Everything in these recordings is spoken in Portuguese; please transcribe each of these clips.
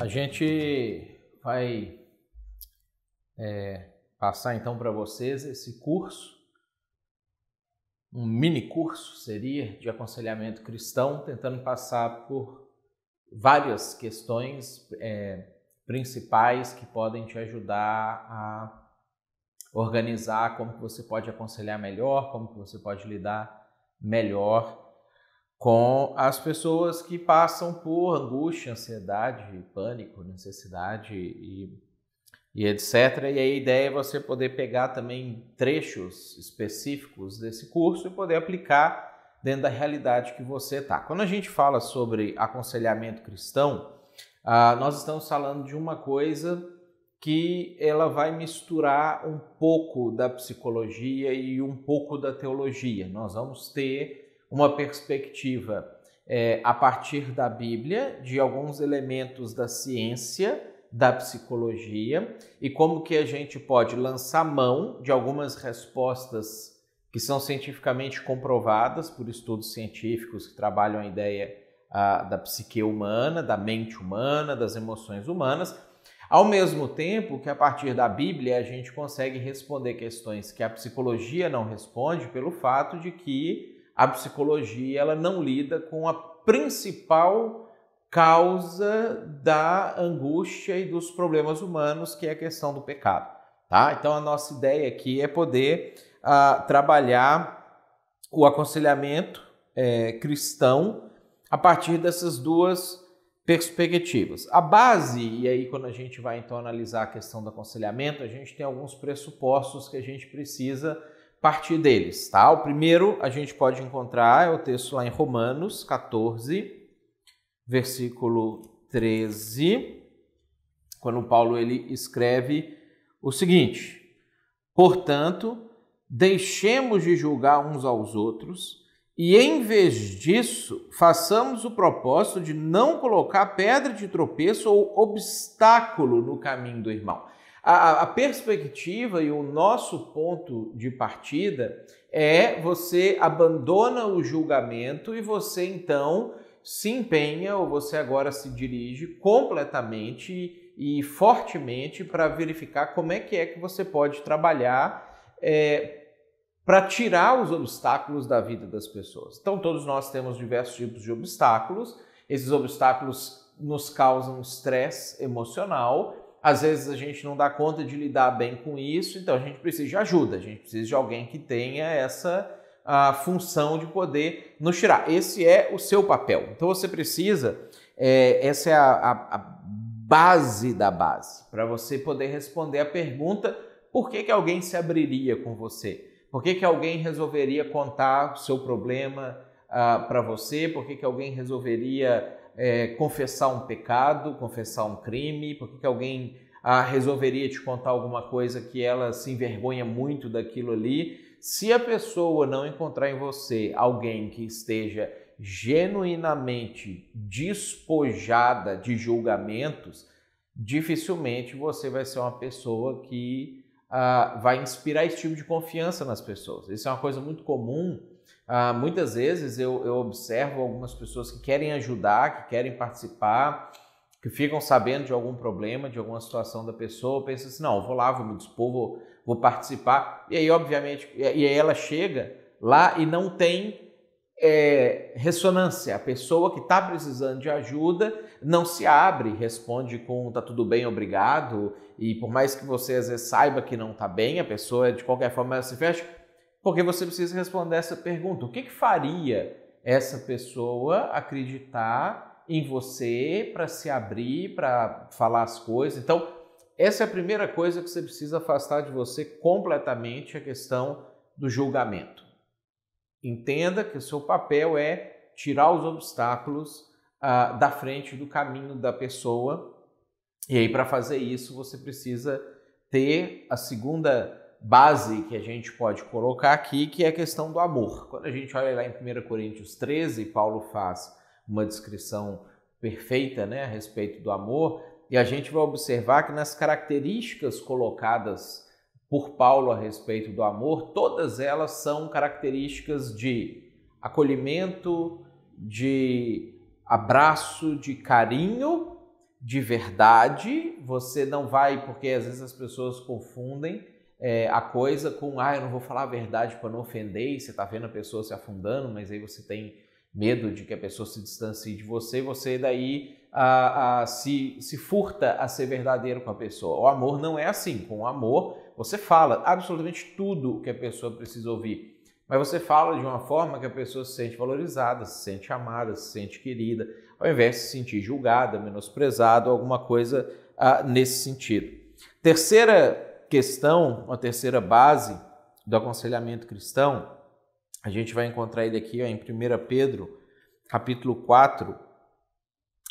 A gente vai é, passar então para vocês esse curso, um mini curso seria de aconselhamento cristão, tentando passar por várias questões é, principais que podem te ajudar a organizar como que você pode aconselhar melhor, como que você pode lidar melhor com as pessoas que passam por angústia, ansiedade, pânico, necessidade e, e etc. E a ideia é você poder pegar também trechos específicos desse curso e poder aplicar dentro da realidade que você está. Quando a gente fala sobre aconselhamento cristão, ah, nós estamos falando de uma coisa que ela vai misturar um pouco da psicologia e um pouco da teologia. Nós vamos ter uma perspectiva é, a partir da Bíblia, de alguns elementos da ciência, da psicologia e como que a gente pode lançar mão de algumas respostas que são cientificamente comprovadas por estudos científicos que trabalham a ideia a, da psique humana, da mente humana, das emoções humanas, ao mesmo tempo que a partir da Bíblia a gente consegue responder questões que a psicologia não responde pelo fato de que a psicologia ela não lida com a principal causa da angústia e dos problemas humanos, que é a questão do pecado. Tá? Então, a nossa ideia aqui é poder uh, trabalhar o aconselhamento é, cristão a partir dessas duas perspectivas. A base, e aí quando a gente vai então analisar a questão do aconselhamento, a gente tem alguns pressupostos que a gente precisa partir deles, tá? O primeiro a gente pode encontrar é o texto lá em Romanos 14, versículo 13, quando Paulo ele escreve o seguinte: Portanto, deixemos de julgar uns aos outros e em vez disso, façamos o propósito de não colocar pedra de tropeço ou obstáculo no caminho do irmão. A, a, perspectiva e o nosso ponto de partida é você abandona o julgamento e você então se empenha ou você agora se dirige completamente e fortemente para verificar como é que é que você pode trabalhar é, para tirar os obstáculos da vida das pessoas. Então, todos nós temos diversos tipos de obstáculos, esses obstáculos nos causam estresse emocional às vezes a gente não dá conta de lidar bem com isso, então a gente precisa de ajuda, a gente precisa de alguém que tenha essa a função de poder nos tirar. Esse é o seu papel. Então você precisa, é, essa é a, a, a, base da base, para você poder responder a pergunta: por que, que alguém se abriria com você? Por que, que alguém resolveria contar o seu problema uh, ah, para você? Por que, que alguém resolveria é, confessar um pecado, confessar um crime? Por que, que alguém ah, resolveria te contar alguma coisa que ela se envergonha muito daquilo ali? Se a pessoa não encontrar em você alguém que esteja genuinamente despojada de julgamentos, dificilmente você vai ser uma pessoa que ah, vai inspirar esse tipo de confiança nas pessoas. Isso é uma coisa muito comum ah, muitas vezes eu, eu observo algumas pessoas que querem ajudar, que querem participar, que ficam sabendo de algum problema, de alguma situação da pessoa, pensa assim, não, vou lá, vou me dispor, vou, vou participar. E aí, obviamente, e aí ela chega lá e não tem é, ressonância. A pessoa que está precisando de ajuda não se abre, responde com tá tudo bem, obrigado. E por mais que você às vezes saiba que não está bem, a pessoa de qualquer forma ela se fecha. Porque você precisa responder essa pergunta: o que, que faria essa pessoa acreditar em você para se abrir, para falar as coisas? Então, essa é a primeira coisa que você precisa afastar de você completamente a questão do julgamento. Entenda que o seu papel é tirar os obstáculos ah, da frente do caminho da pessoa. E aí, para fazer isso, você precisa ter a segunda base que a gente pode colocar aqui, que é a questão do amor. Quando a gente olha lá em 1 Coríntios 13, Paulo faz uma descrição perfeita né, a respeito do amor, e a gente vai observar que nas características colocadas por Paulo a respeito do amor, todas elas são características de acolhimento, de abraço, de carinho, de verdade. Você não vai, porque às vezes as pessoas confundem é, a coisa com, ah, eu não vou falar a verdade para não ofender, e você está vendo a pessoa se afundando, mas aí você tem medo de que a pessoa se distancie de você, você daí a, a, se, se furta a ser verdadeiro com a pessoa. O amor não é assim. Com o amor, você fala absolutamente tudo o que a pessoa precisa ouvir, mas você fala de uma forma que a pessoa se sente valorizada, se sente amada, se sente querida, ao invés de se sentir julgada, menosprezada, alguma coisa ah, nesse sentido. Terceira questão, uma terceira base do aconselhamento cristão, a gente vai encontrar ele aqui ó, em 1 Pedro, capítulo 4.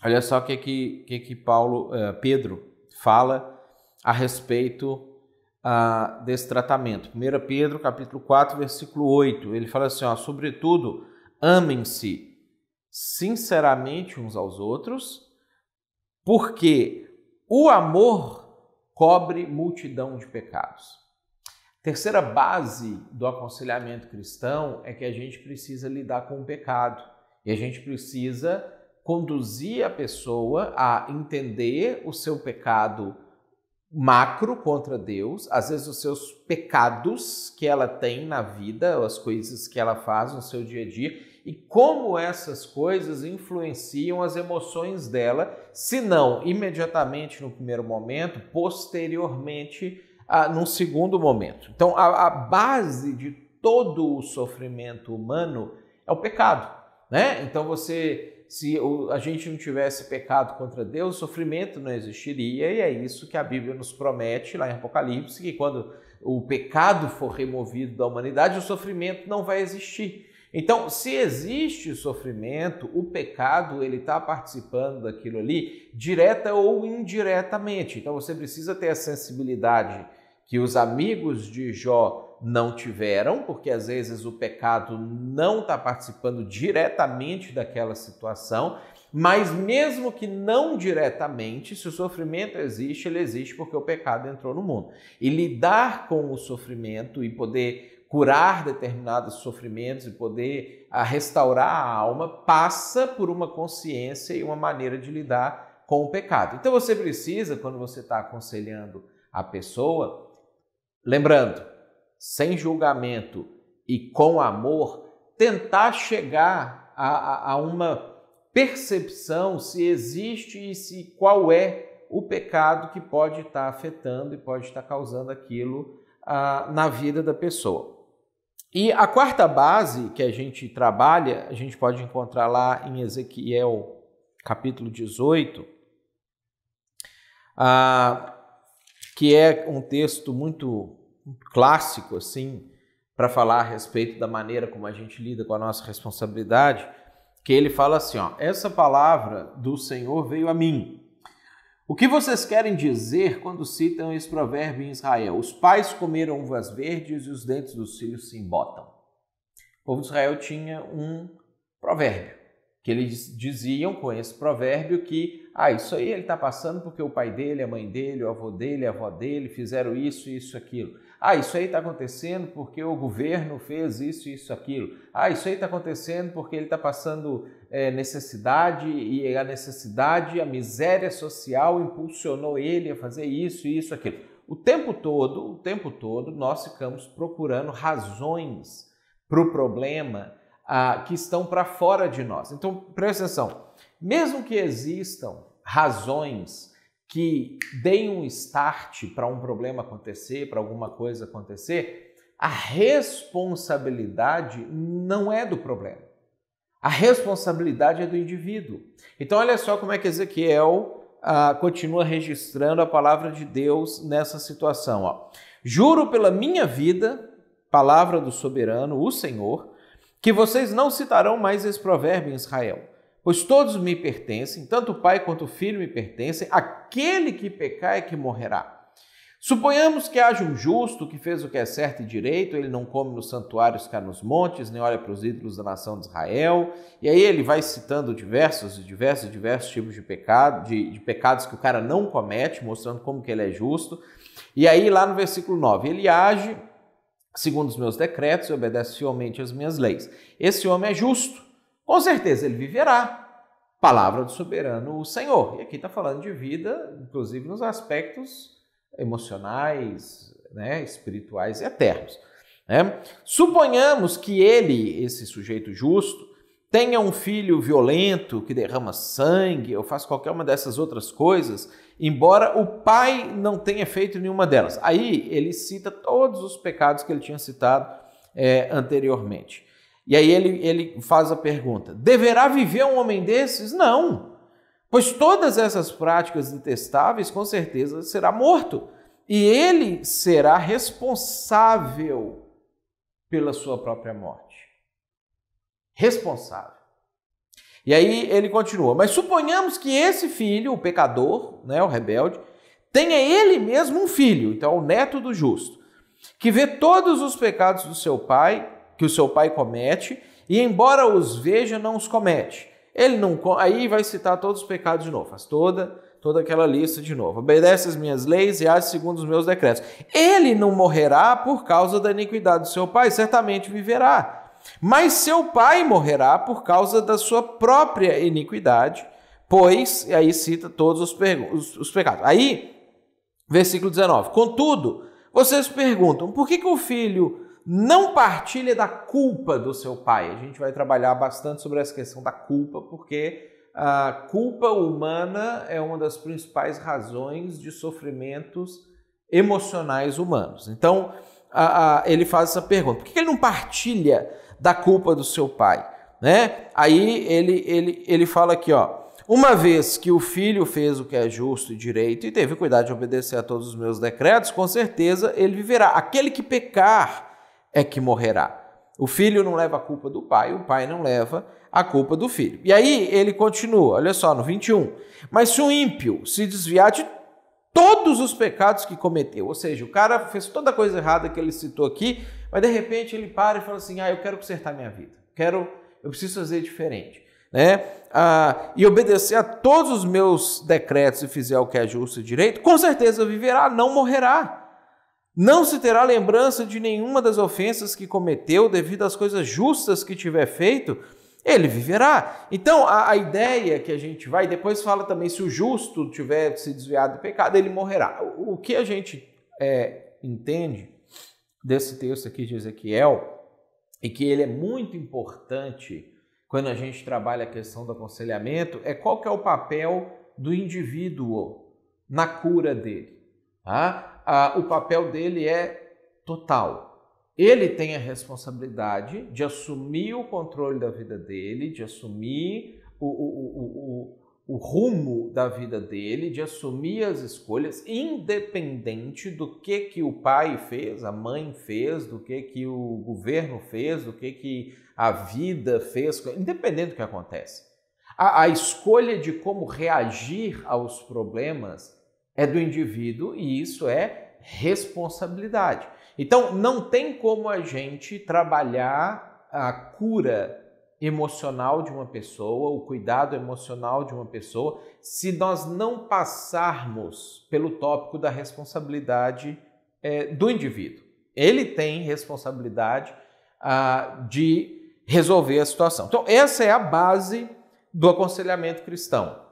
Olha só o que, é que, que, é que Paulo, uh, Pedro fala a respeito uh, desse tratamento. 1 Pedro, capítulo 4, versículo 8. Ele fala assim, ó, sobretudo, amem-se sinceramente uns aos outros, porque o amor cobre multidão de pecados. Terceira base do aconselhamento cristão é que a gente precisa lidar com o pecado e a gente precisa conduzir a pessoa a entender o seu pecado macro contra Deus, às vezes os seus pecados que ela tem na vida, as coisas que ela faz no seu dia a dia, e como essas coisas influenciam as emoções dela, se não imediatamente no primeiro momento, posteriormente ah, num segundo momento. Então, a, a base de todo o sofrimento humano é o pecado, né? Então, você se a gente não tivesse pecado contra Deus, o sofrimento não existiria, e é isso que a Bíblia nos promete lá em Apocalipse, que quando o pecado for removido da humanidade, o sofrimento não vai existir. Então, se existe sofrimento, o pecado ele está participando daquilo ali, direta ou indiretamente. Então, você precisa ter a sensibilidade que os amigos de Jó não tiveram, porque às vezes o pecado não está participando diretamente daquela situação, mas mesmo que não diretamente, se o sofrimento existe, ele existe porque o pecado entrou no mundo. E lidar com o sofrimento e poder curar determinados sofrimentos e poder ah, restaurar a alma passa por uma consciência e uma maneira de lidar com o pecado. Então você precisa, quando você está aconselhando a pessoa, lembrando, sem julgamento e com amor, tentar chegar a, a, a uma percepção se existe e se qual é o pecado que pode estar afetando e pode estar causando aquilo ah, na vida da pessoa. E a quarta base que a gente trabalha, a gente pode encontrar lá em Ezequiel capítulo 18, ah, que é um texto muito clássico assim para falar a respeito da maneira como a gente lida com a nossa responsabilidade que ele fala assim, ó, essa palavra do Senhor veio a mim. O que vocês querem dizer quando citam esse provérbio em Israel? Os pais comeram uvas verdes e os dentes dos filhos se embotam. O povo de Israel tinha um provérbio, que eles diziam com esse provérbio que, ah, isso aí ele está passando porque o pai dele, a mãe dele, o avô dele, a avó dele fizeram isso, isso, aquilo. Ah, isso aí está acontecendo porque o governo fez isso, isso, aquilo. Ah, isso aí está acontecendo porque ele está passando é, necessidade e a necessidade, a miséria social impulsionou ele a fazer isso, isso, aquilo. O tempo todo, o tempo todo, nós ficamos procurando razões para o problema ah, que estão para fora de nós. Então, presta atenção. Mesmo que existam razões que deem um start para um problema acontecer, para alguma coisa acontecer, a responsabilidade não é do problema. A responsabilidade é do indivíduo. Então, olha só como é que Ezequiel ah, continua registrando a palavra de Deus nessa situação. Ó. Juro pela minha vida, palavra do soberano, o Senhor, que vocês não citarão mais esse provérbio em Israel pois todos me pertencem, tanto o pai quanto o filho me pertencem, aquele que pecar é que morrerá. Suponhamos que haja um justo que fez o que é certo e direito, ele não come nos santuários há nos montes, nem olha para os ídolos da nação de Israel. E aí ele vai citando diversos, diversos, diversos tipos de pecado, de, de pecados que o cara não comete, mostrando como que ele é justo. E aí lá no versículo 9, ele age segundo os meus decretos e obedece fielmente às minhas leis. Esse homem é justo, com certeza ele viverá. Palavra do soberano o Senhor. E aqui está falando de vida, inclusive nos aspectos emocionais, né, espirituais e eternos. Né? Suponhamos que ele, esse sujeito justo, tenha um filho violento que derrama sangue ou faz qualquer uma dessas outras coisas, embora o pai não tenha feito nenhuma delas. Aí ele cita todos os pecados que ele tinha citado é, anteriormente. E aí ele, ele faz a pergunta: deverá viver um homem desses? Não, pois todas essas práticas detestáveis com certeza será morto e ele será responsável pela sua própria morte. Responsável. E aí ele continua: Mas suponhamos que esse filho, o pecador, né, o rebelde, tenha ele mesmo um filho, então o neto do justo, que vê todos os pecados do seu pai que o seu pai comete, e embora os veja, não os comete. Ele não aí vai citar todos os pecados de novo, faz toda toda aquela lista de novo. Obedece às minhas leis e age segundo os meus decretos. Ele não morrerá por causa da iniquidade do seu pai, certamente viverá. Mas seu pai morrerá por causa da sua própria iniquidade, pois, e aí cita todos os, os, os pecados. Aí, versículo 19. Contudo, vocês perguntam: por que, que o filho não partilha da culpa do seu pai. A gente vai trabalhar bastante sobre essa questão da culpa, porque a culpa humana é uma das principais razões de sofrimentos emocionais humanos. Então, a, a, ele faz essa pergunta: por que ele não partilha da culpa do seu pai? Né? Aí ele, ele, ele fala aqui, ó. Uma vez que o filho fez o que é justo e direito e teve cuidado de obedecer a todos os meus decretos, com certeza ele viverá. Aquele que pecar é que morrerá. O filho não leva a culpa do pai, o pai não leva a culpa do filho. E aí ele continua, olha só, no 21. Mas se o ímpio se desviar de todos os pecados que cometeu, ou seja, o cara fez toda a coisa errada que ele citou aqui, mas de repente ele para e fala assim: ah, eu quero consertar minha vida, quero, eu preciso fazer diferente. Né? Ah, e obedecer a todos os meus decretos e fizer o que é justo e direito, com certeza viverá, não morrerá. Não se terá lembrança de nenhuma das ofensas que cometeu devido às coisas justas que tiver feito, ele viverá. Então, a, a, ideia que a gente vai, depois fala também, se o justo tiver se desviado do pecado, ele morrerá. O, o que a gente é, entende desse texto aqui de Ezequiel e que ele é muito importante quando a gente trabalha a questão do aconselhamento é qual que é o papel do indivíduo na cura dele. Tá? ah, o papel dele é total. Ele tem a responsabilidade de assumir o controle da vida dele, de assumir o, o, o, o rumo da vida dele, de assumir as escolhas, independente do que, que o pai fez, a mãe fez, do que, que o governo fez, do que, que a vida fez, independente do que acontece. a, a escolha de como reagir aos problemas é do indivíduo e isso é responsabilidade. Então, não tem como a gente trabalhar a cura emocional de uma pessoa, o cuidado emocional de uma pessoa, se nós não passarmos pelo tópico da responsabilidade é, do indivíduo. Ele tem responsabilidade ah, de resolver a situação. Então, essa é a base do aconselhamento cristão.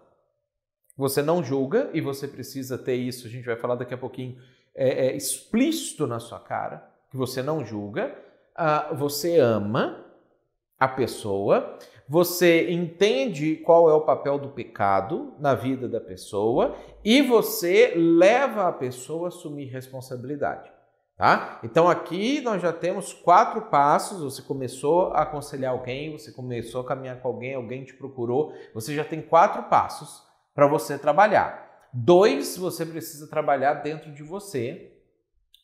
Você não julga e você precisa ter isso, a gente vai falar daqui a pouquinho, é, é explícito na sua cara, que você não julga, uh, você ama a pessoa, você entende qual é o papel do pecado na vida da pessoa e você leva a pessoa a assumir responsabilidade. Tá? Então aqui nós já temos quatro passos. Você começou a aconselhar alguém, você começou a caminhar com alguém, alguém te procurou. Você já tem quatro passos para você trabalhar. Dois, você precisa trabalhar dentro de você.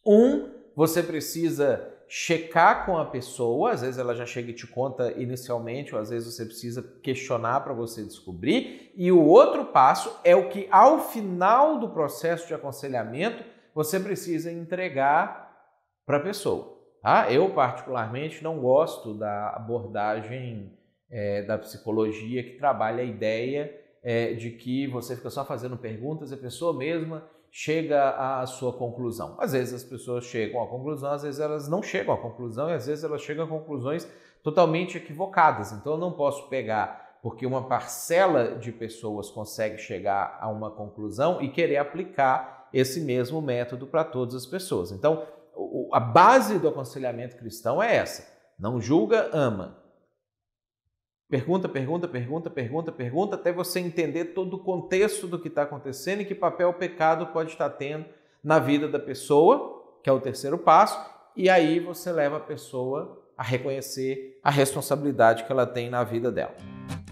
Um, você precisa checar com a pessoa, às vezes ela já chega e te conta inicialmente, ou às vezes você precisa questionar para você descobrir. E o outro passo é o que ao final do processo de aconselhamento você precisa entregar para a pessoa. Ah, Eu, particularmente, não gosto da abordagem é, da psicologia que trabalha a ideia é, de que você fica só fazendo perguntas e a pessoa mesma chega à sua conclusão. Às vezes as pessoas chegam à conclusão, às vezes elas não chegam à conclusão e às vezes elas chegam a conclusões totalmente equivocadas. Então eu não posso pegar porque uma parcela de pessoas consegue chegar a uma conclusão e querer aplicar esse mesmo método para todas as pessoas. Então, a base do aconselhamento cristão é essa: não julga, ama. Pergunta, pergunta, pergunta, pergunta, pergunta, até você entender todo o contexto do que está acontecendo e que papel o pecado pode estar tendo na vida da pessoa, que é o terceiro passo, e aí você leva a pessoa a reconhecer a responsabilidade que ela tem na vida dela.